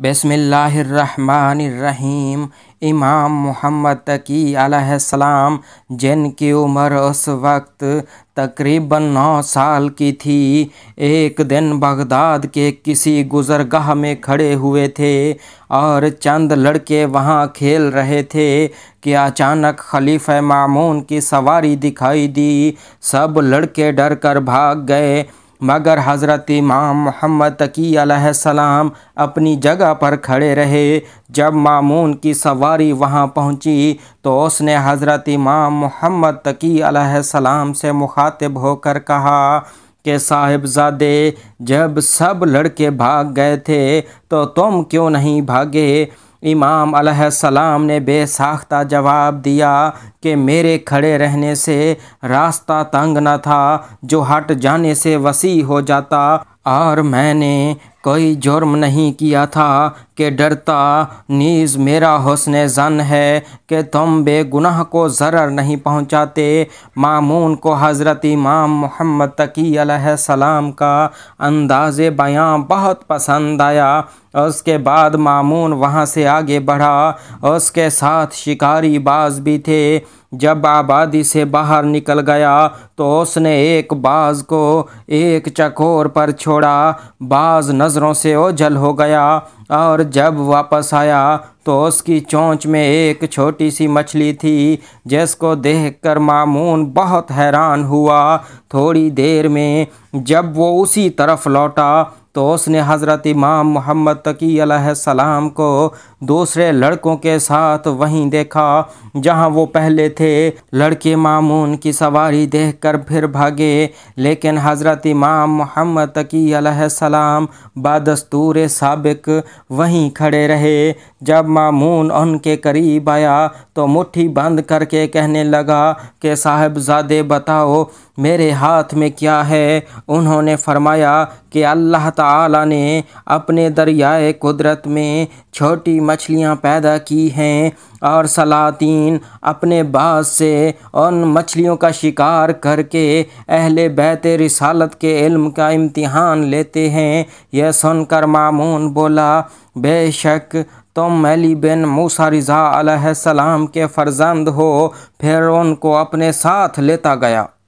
बसमिल्लाम इमाम मोहम्मद तकी आसलाम जिनकी उम्र उस वक्त तकरीबन नौ साल की थी एक दिन बगदाद के किसी गुजरगाह में खड़े हुए थे और चंद लड़के वहां खेल रहे थे कि अचानक खलीफ मामून की सवारी दिखाई दी सब लड़के डर कर भाग गए मगर हज़रत इमाम मोहम्मद तकी सलाम अपनी जगह पर खड़े रहे जब मामून की सवारी वहां पहुंची तो उसने हज़रत इमाम मोहम्मद तकी सलाम से मुखातिब होकर कहा के साहिबजादे जब सब लड़के भाग गए थे तो तुम क्यों नहीं भागे इमाम सलाम ने बेसाख्ता जवाब दिया कि मेरे खड़े रहने से रास्ता तंग न था जो हट जाने से वसी हो जाता और मैंने कोई जुर्म नहीं किया था कि डरता नीज़ मेरा हुसन जन है कि तुम बेगुनाह को ज़रर नहीं पहुँचाते मामून को हज़रत इमाम मोहम्मद तकी सलाम का अंदाज़ बयां बहुत पसंद आया उसके बाद मामून वहाँ से आगे बढ़ा उसके साथ शिकारी बाज भी थे जब आबादी से बाहर निकल गया तो उसने एक बाज को एक चकोर पर छोड़ा बाज न नज़रों से ओझल हो गया और जब वापस आया तो उसकी चोंच में एक छोटी सी मछली थी जिसको देखकर मामून बहुत हैरान हुआ थोड़ी देर में जब वो उसी तरफ लौटा तो उसने हज़रत इमाम मोहम्मद तकी सलाम को दूसरे लड़कों के साथ वहीं देखा जहां वो पहले थे लड़के मामून की सवारी देखकर फिर भागे लेकिन हज़रत इमाम मोहम्मद तकी सलाम बदस्तूर सबक वहीं खड़े रहे जब मामून उनके करीब आया तो मुट्ठी बंद करके कहने लगा कि साहबजादे बताओ मेरे हाथ में क्या है उन्होंने फरमाया कि अल्लाह ताला ने अपने दरियाए कुदरत में छोटी मछलियाँ पैदा की हैं और सलातीन अपने बास से उन मछलियों का शिकार करके अहले बैत रिसालत के इल्म का इम्तिहान लेते हैं यह सुनकर मामून बोला बेशक तुम अली बिन मूसा रिज़ा सलाम के फर्जंद हो फिर उनको अपने साथ लेता गया